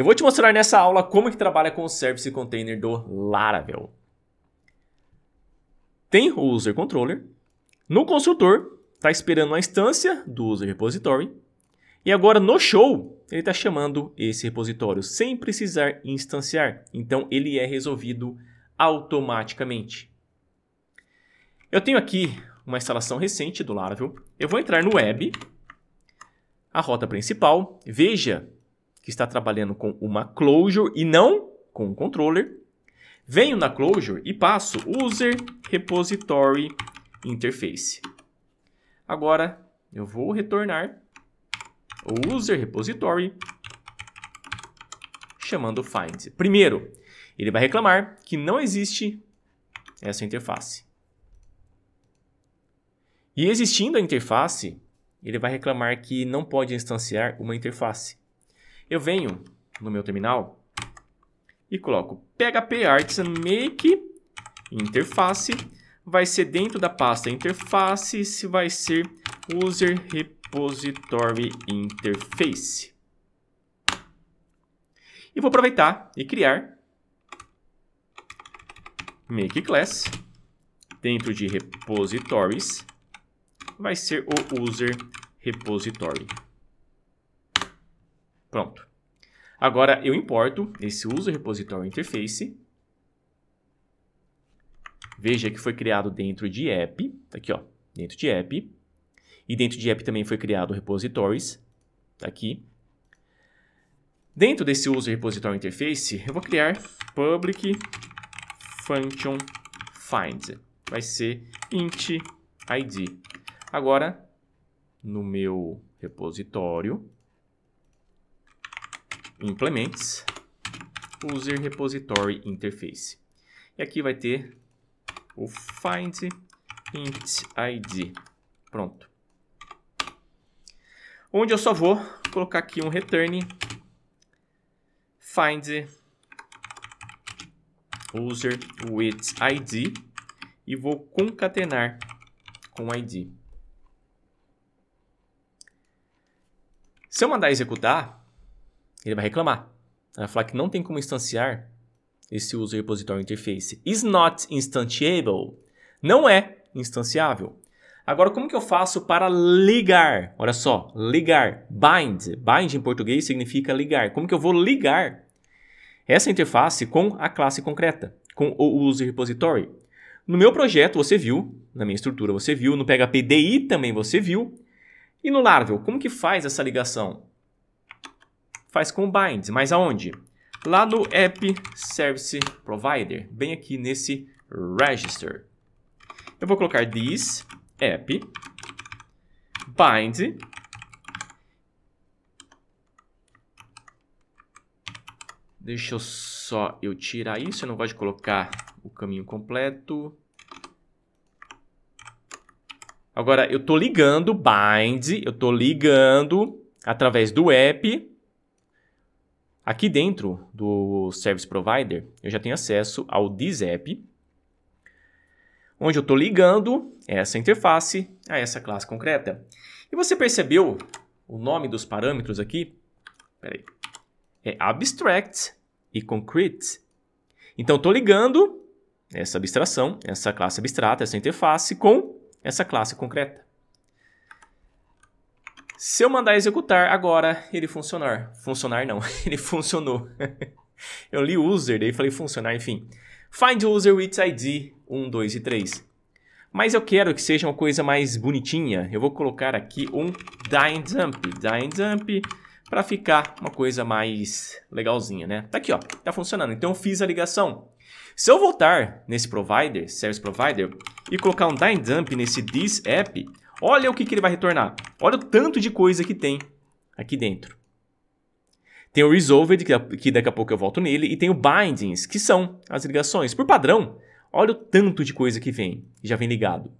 Eu vou te mostrar nessa aula como que trabalha com o Service Container do Laravel. Tem o User Controller. No construtor, está esperando a instância do User Repository. E agora no show, ele está chamando esse repositório sem precisar instanciar. Então, ele é resolvido automaticamente. Eu tenho aqui uma instalação recente do Laravel. Eu vou entrar no web, a rota principal. Veja que está trabalhando com uma closure e não com um controller. Venho na closure e passo user repository interface. Agora eu vou retornar o user repository chamando find. Primeiro, ele vai reclamar que não existe essa interface. E existindo a interface, ele vai reclamar que não pode instanciar uma interface eu venho no meu terminal e coloco PHP Artisan Make interface, vai ser dentro da pasta interface, vai ser User Repository Interface. E vou aproveitar e criar make class dentro de repositories vai ser o user repository. Pronto. Agora eu importo esse user repository interface. Veja que foi criado dentro de app, tá aqui ó, dentro de app. E dentro de app também foi criado repositories, tá aqui. Dentro desse user repository interface, eu vou criar public function find. Vai ser int id. Agora, no meu repositório, implements user repository interface. E aqui vai ter o find int id. Pronto. Onde eu só vou colocar aqui um return find user with id e vou concatenar com id. Se eu mandar executar, ele vai reclamar. Vai falar que não tem como instanciar esse user repositório interface. Is not instantiable. Não é instanciável. Agora, como que eu faço para ligar? Olha só, ligar. Bind. Bind em português significa ligar. Como que eu vou ligar essa interface com a classe concreta, com o user repository? No meu projeto você viu, na minha estrutura você viu, no PHP DI também você viu. E no Laravel, como que faz essa ligação? faz com binds, mas aonde? Lá no App Service Provider, bem aqui nesse register. Eu vou colocar this app bind Deixa eu só eu tirar isso, eu não gosto de colocar o caminho completo. Agora, eu estou ligando bind, eu estou ligando através do app Aqui dentro do Service Provider, eu já tenho acesso ao DZAP, onde eu estou ligando essa interface a essa classe concreta. E você percebeu o nome dos parâmetros aqui? Peraí. É Abstract e Concrete. Então, estou ligando essa abstração, essa classe abstrata, essa interface com essa classe concreta. Se eu mandar executar agora, ele funcionar. Funcionar não, ele funcionou. eu li user, daí falei funcionar, enfim. Find user with ID 1, 2 e 3. Mas eu quero que seja uma coisa mais bonitinha. Eu vou colocar aqui um dine dump, dine dump, para ficar uma coisa mais legalzinha, né? Tá aqui, ó, tá funcionando. Então eu fiz a ligação. Se eu voltar nesse provider, service provider, e colocar um dine dump nesse this app, Olha o que, que ele vai retornar. Olha o tanto de coisa que tem aqui dentro. Tem o Resolved, é, que daqui a pouco eu volto nele, e tem o Bindings, que são as ligações. Por padrão, olha o tanto de coisa que vem, já vem ligado.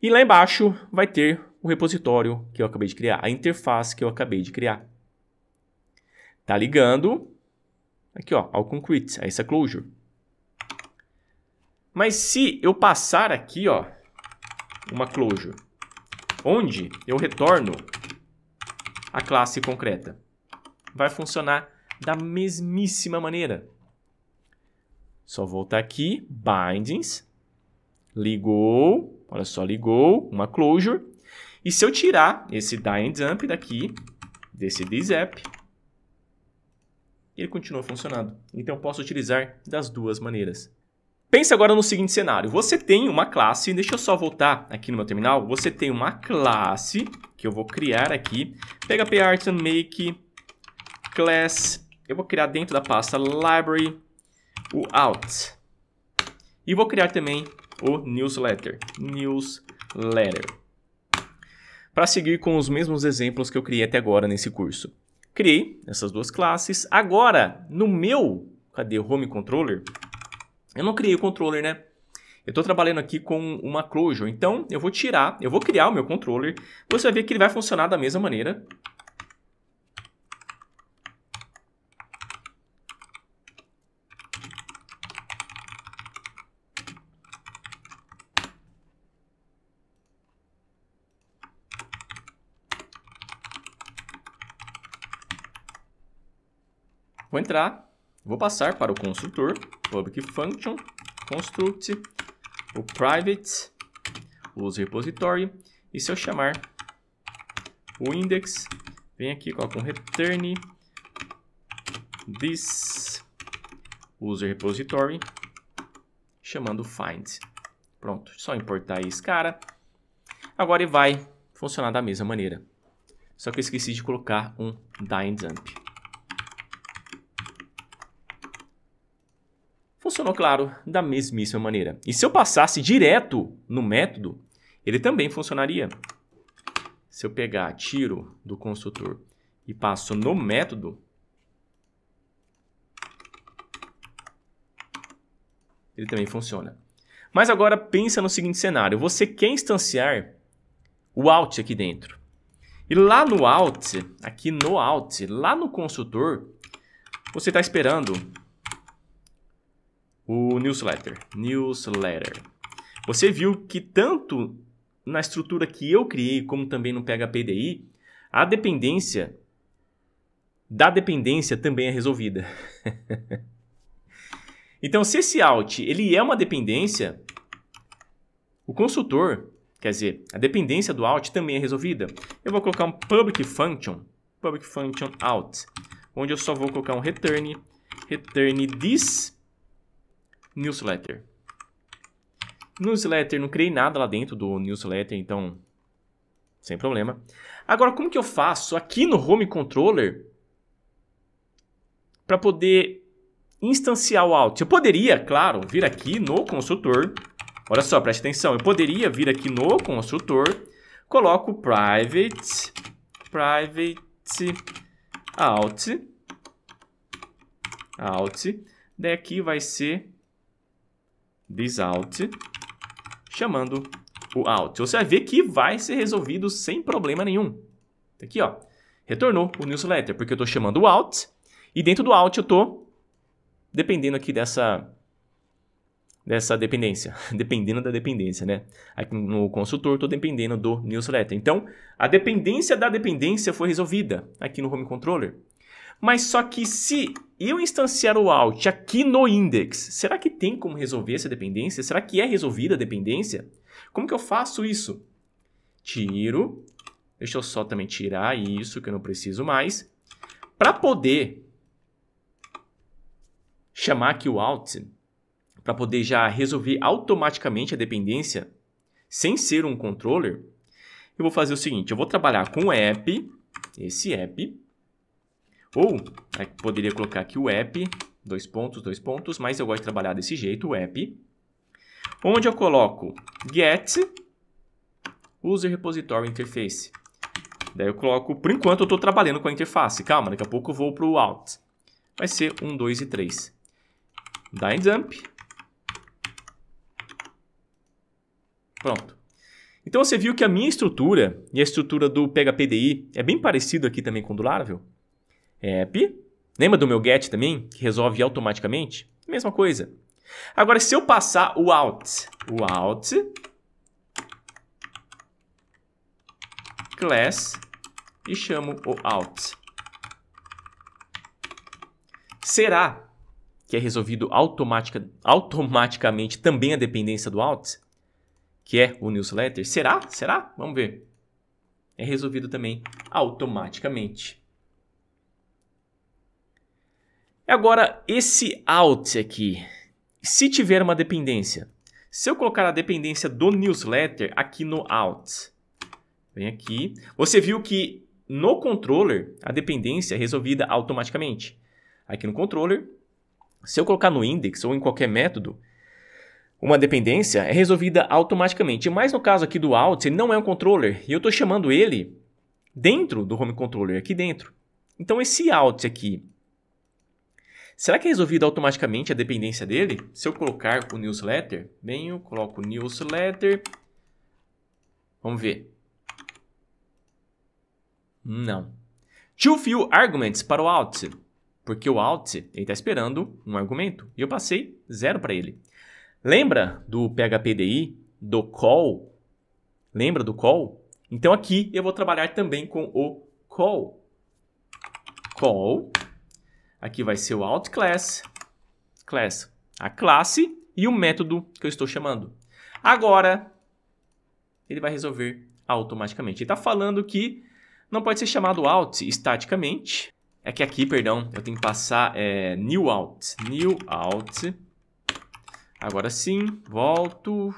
E lá embaixo vai ter o repositório que eu acabei de criar, a interface que eu acabei de criar. Tá ligando aqui ó, ao concrete, a essa closure. Mas se eu passar aqui, ó, uma closure, onde eu retorno a classe concreta. Vai funcionar da mesmíssima maneira. Só voltar aqui, bindings, ligou, olha só, ligou, uma closure. E se eu tirar esse dyndump daqui, desse disapp, ele continua funcionando. Então, posso utilizar das duas maneiras. Pense agora no seguinte cenário. Você tem uma classe, deixa eu só voltar aqui no meu terminal. Você tem uma classe que eu vou criar aqui. PHP Artisan Make Class. Eu vou criar dentro da pasta Library o Out. E vou criar também o Newsletter. Newsletter. Para seguir com os mesmos exemplos que eu criei até agora nesse curso. Criei essas duas classes. Agora, no meu... Cadê o Home Controller? Eu não criei o controller, né? Eu estou trabalhando aqui com uma closure, então eu vou tirar, eu vou criar o meu controller. Você vai ver que ele vai funcionar da mesma maneira. Vou entrar, vou passar para o construtor public function, construct, o private, o user repository, e se eu chamar o index, vem aqui, coloca um return this user repository, chamando find. Pronto, só importar esse cara. Agora ele vai funcionar da mesma maneira. Só que eu esqueci de colocar um dynamp. funcionou, claro, da mesmíssima maneira. E se eu passasse direto no método, ele também funcionaria. Se eu pegar tiro do construtor e passo no método, ele também funciona. Mas agora pensa no seguinte cenário, você quer instanciar o out aqui dentro. E lá no out, aqui no out, lá no construtor, você está esperando o newsletter. Newsletter. Você viu que tanto na estrutura que eu criei, como também no PHPDI, a dependência da dependência também é resolvida. então, se esse out ele é uma dependência, o consultor, quer dizer, a dependência do out também é resolvida. Eu vou colocar um public function, public function out, onde eu só vou colocar um return, return this Newsletter. Newsletter, não criei nada lá dentro do newsletter, então sem problema. Agora, como que eu faço aqui no Home Controller para poder instanciar o Alt? Eu poderia, claro, vir aqui no construtor. Olha só, preste atenção. Eu poderia vir aqui no construtor, coloco private, private Alt Alt. Daqui vai ser this out, chamando o out. Você vai ver que vai ser resolvido sem problema nenhum. Tá aqui, ó. Retornou o newsletter, porque eu estou chamando o out. E dentro do out eu estou dependendo aqui dessa, dessa dependência. dependendo da dependência, né? Aqui no consultor estou dependendo do newsletter. Então, a dependência da dependência foi resolvida aqui no Home Controller. Mas só que se eu instanciar o Alt aqui no index, será que tem como resolver essa dependência? Será que é resolvida a dependência? Como que eu faço isso? Tiro, deixa eu só também tirar isso que eu não preciso mais, para poder chamar aqui o Alt, para poder já resolver automaticamente a dependência, sem ser um controller, eu vou fazer o seguinte, eu vou trabalhar com o app, esse app, ou poderia colocar aqui o app, dois pontos, dois pontos, mas eu gosto de trabalhar desse jeito, o app. Onde eu coloco get user repository interface. Daí eu coloco, por enquanto eu estou trabalhando com a interface. Calma, daqui a pouco eu vou para o out. Vai ser 1, 2 e 3. Dá em dump. Pronto. Então você viu que a minha estrutura e a estrutura do PHPDI é bem parecida aqui também com o do Laravel app. É, Lembra do meu get também, que resolve automaticamente? Mesma coisa. Agora, se eu passar o out, o out class e chamo o out, será que é resolvido automaticamente também a dependência do out, que é o newsletter? Será? Será? Vamos ver. É resolvido também automaticamente. Agora, esse out aqui, se tiver uma dependência, se eu colocar a dependência do newsletter aqui no out, vem aqui, você viu que no controller a dependência é resolvida automaticamente. Aqui no controller, se eu colocar no index ou em qualquer método, uma dependência é resolvida automaticamente. Mas no caso aqui do out, ele não é um controller e eu estou chamando ele dentro do home controller, aqui dentro. Então esse out aqui, Será que é resolvido automaticamente a dependência dele? Se eu colocar o newsletter, venho, coloco newsletter. Vamos ver. Não. Tio few arguments para o out. Porque o out, ele está esperando um argumento. E eu passei zero para ele. Lembra do PHPDI, do call? Lembra do call? Então aqui eu vou trabalhar também com o call. Call Aqui vai ser o out class, a classe e o método que eu estou chamando. Agora, ele vai resolver automaticamente. Ele está falando que não pode ser chamado out estaticamente. É que aqui, perdão, eu tenho que passar é, new out. New out. Agora sim, volto.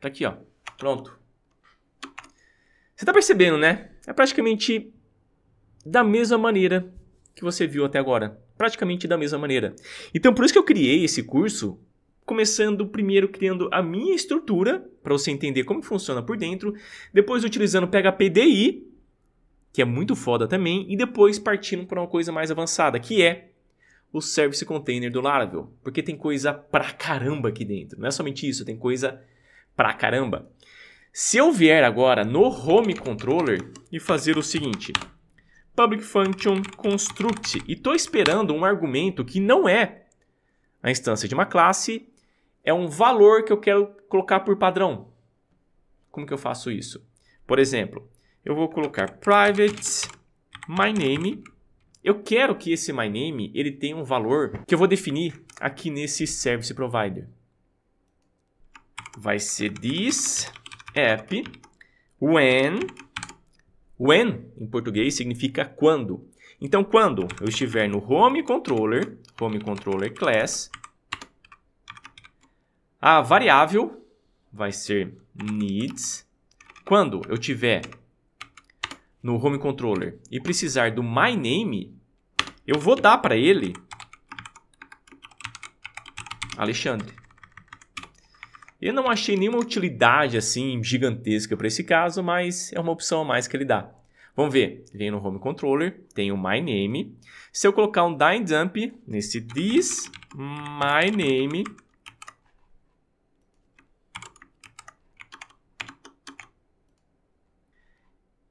Tá aqui, ó. Pronto. Você está percebendo, né? É praticamente da mesma maneira que você viu até agora, praticamente da mesma maneira. Então, por isso que eu criei esse curso, começando primeiro criando a minha estrutura, para você entender como funciona por dentro, depois utilizando PHPDI, que é muito foda também, e depois partindo para uma coisa mais avançada, que é o Service Container do Laravel, porque tem coisa pra caramba aqui dentro. Não é somente isso, tem coisa pra caramba. Se eu vier agora no Home Controller e fazer o seguinte, public function construct. E estou esperando um argumento que não é a instância de uma classe, é um valor que eu quero colocar por padrão. Como que eu faço isso? Por exemplo, eu vou colocar private my name. Eu quero que esse my name ele tenha um valor que eu vou definir aqui nesse service provider. Vai ser this app when When, em português, significa quando. Então, quando eu estiver no Home Controller, Home Controller Class, a variável vai ser needs. Quando eu tiver no Home Controller e precisar do my name, eu vou dar para ele Alexandre. Eu não achei nenhuma utilidade assim gigantesca para esse caso, mas é uma opção a mais que ele dá. Vamos ver, vem no Home Controller, tem o My Name. Se eu colocar um Dyn Dump nesse this My Name,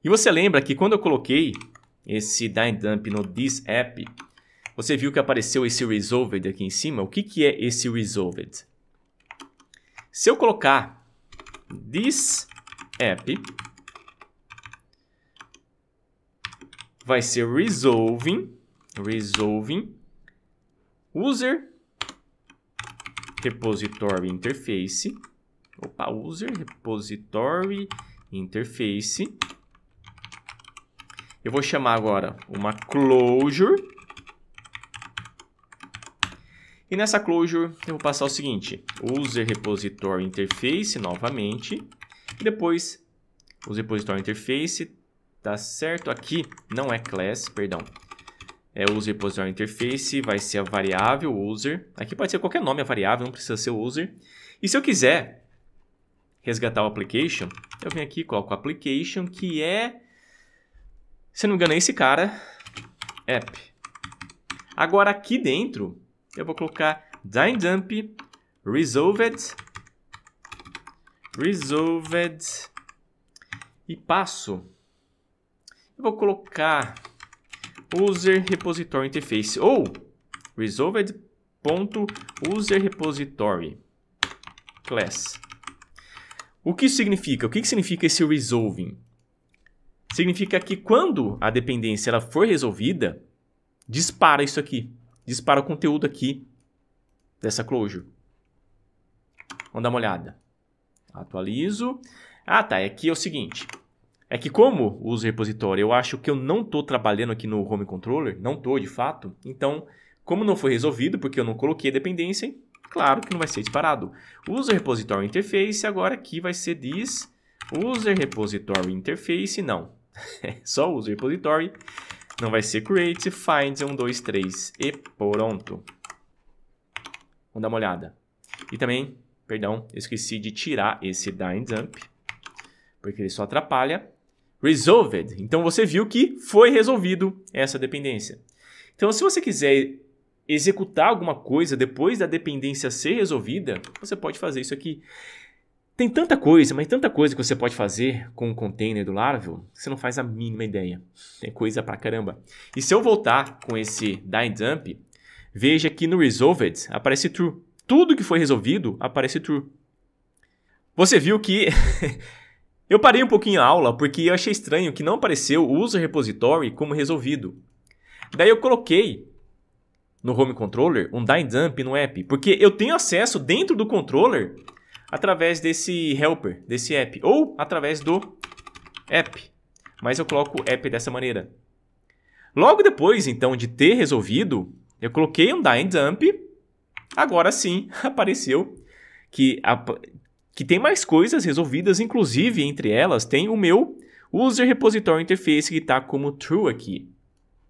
E você lembra que quando eu coloquei esse Dyn Dump no This App, você viu que apareceu esse Resolved aqui em cima? O que, que é esse Resolved? Se eu colocar this app vai ser resolving, resolving user repository interface, opa, user repository interface. Eu vou chamar agora uma closure e nessa closure eu vou passar o seguinte, user repository interface novamente, e depois user repository interface, tá certo? Aqui não é class, perdão, é user repository interface, vai ser a variável user, aqui pode ser qualquer nome a variável, não precisa ser user. E se eu quiser resgatar o application, eu venho aqui e coloco application, que é, se não me engano, é esse cara, app. Agora aqui dentro eu vou colocar dynedump resolved resolved e passo eu vou colocar user repository interface ou Resolved.UserRepository class. O que isso significa? O que significa esse resolving? Significa que quando a dependência ela for resolvida, dispara isso aqui dispara o conteúdo aqui dessa closure. Vamos dar uma olhada. Atualizo. Ah, tá. Aqui é, é o seguinte. É que como uso repositório, eu acho que eu não estou trabalhando aqui no Home Controller. Não estou, de fato. Então, como não foi resolvido, porque eu não coloquei a dependência, claro que não vai ser disparado. User Repository Interface, agora aqui vai ser diz User Repository Interface, não. É só User Repository não vai ser create, find, 1, 2, 3 e pronto. Vamos dar uma olhada. E também, perdão, esqueci de tirar esse dump, porque ele só atrapalha. Resolved. Então você viu que foi resolvido essa dependência. Então, se você quiser executar alguma coisa depois da dependência ser resolvida, você pode fazer isso aqui. Tem tanta coisa, mas tanta coisa que você pode fazer com o um container do Laravel, que você não faz a mínima ideia. Tem coisa pra caramba. E se eu voltar com esse die dump, veja que no resolved aparece true. Tudo que foi resolvido aparece true. Você viu que eu parei um pouquinho a aula porque eu achei estranho que não apareceu o user repository como resolvido. Daí eu coloquei no home controller um die dump no app, porque eu tenho acesso dentro do controller através desse helper, desse app, ou através do app. Mas eu coloco o app dessa maneira. Logo depois, então, de ter resolvido, eu coloquei um die Dump. Agora sim, apareceu que, a, que tem mais coisas resolvidas, inclusive entre elas tem o meu User Repository Interface que está como true aqui.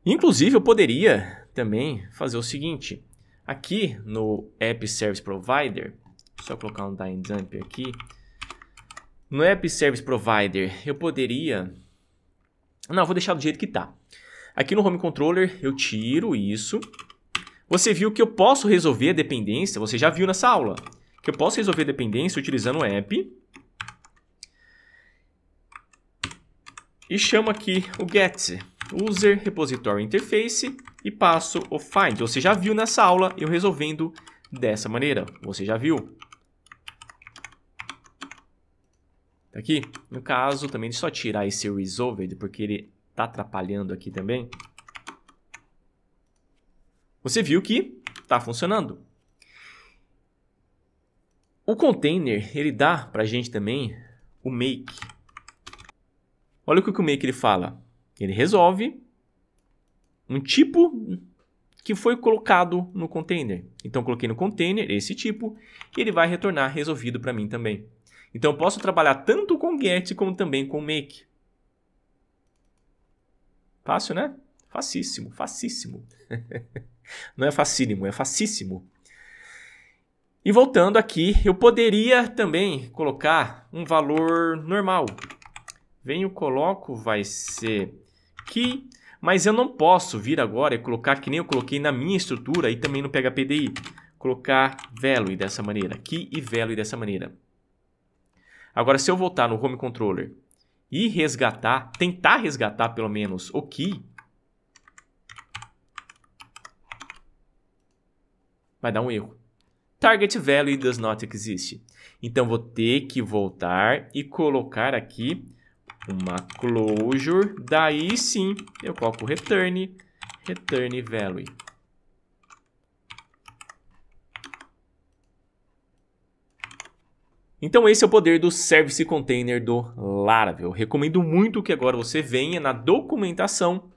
Inclusive, eu poderia também fazer o seguinte. Aqui no App Service Provider, só colocar um Dynamic Dump aqui. No App Service Provider, eu poderia... Não, vou deixar do jeito que tá. Aqui no Home Controller, eu tiro isso. Você viu que eu posso resolver a dependência, você já viu nessa aula, que eu posso resolver a dependência utilizando o app. E chamo aqui o get user repository interface e passo o find. Você já viu nessa aula eu resolvendo dessa maneira. Você já viu? Tá aqui. No caso, também, deixa eu só tirar esse resolved, porque ele tá atrapalhando aqui também. Você viu que tá funcionando. O container, ele dá pra gente também o make. Olha o que o make ele fala. Ele resolve um tipo que foi colocado no container. Então, coloquei no container esse tipo e ele vai retornar resolvido para mim também. Então eu posso trabalhar tanto com get como também com make. Fácil, né? Facíssimo, facíssimo. Não é facílimo, é facíssimo. E voltando aqui, eu poderia também colocar um valor normal. Venho, coloco, vai ser key, mas eu não posso vir agora e colocar que nem eu coloquei na minha estrutura e também no PHPDI. Colocar value dessa maneira, key e value dessa maneira. Agora, se eu voltar no Home Controller e resgatar, tentar resgatar pelo menos o key, vai dar um erro. Target value does not exist. Então, vou ter que voltar e colocar aqui uma closure. Daí sim, eu coloco return, return value. Então esse é o poder do Service Container do Laravel. Recomendo muito que agora você venha na documentação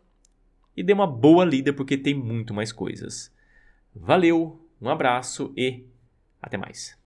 e dê uma boa lida porque tem muito mais coisas. Valeu, um abraço e até mais.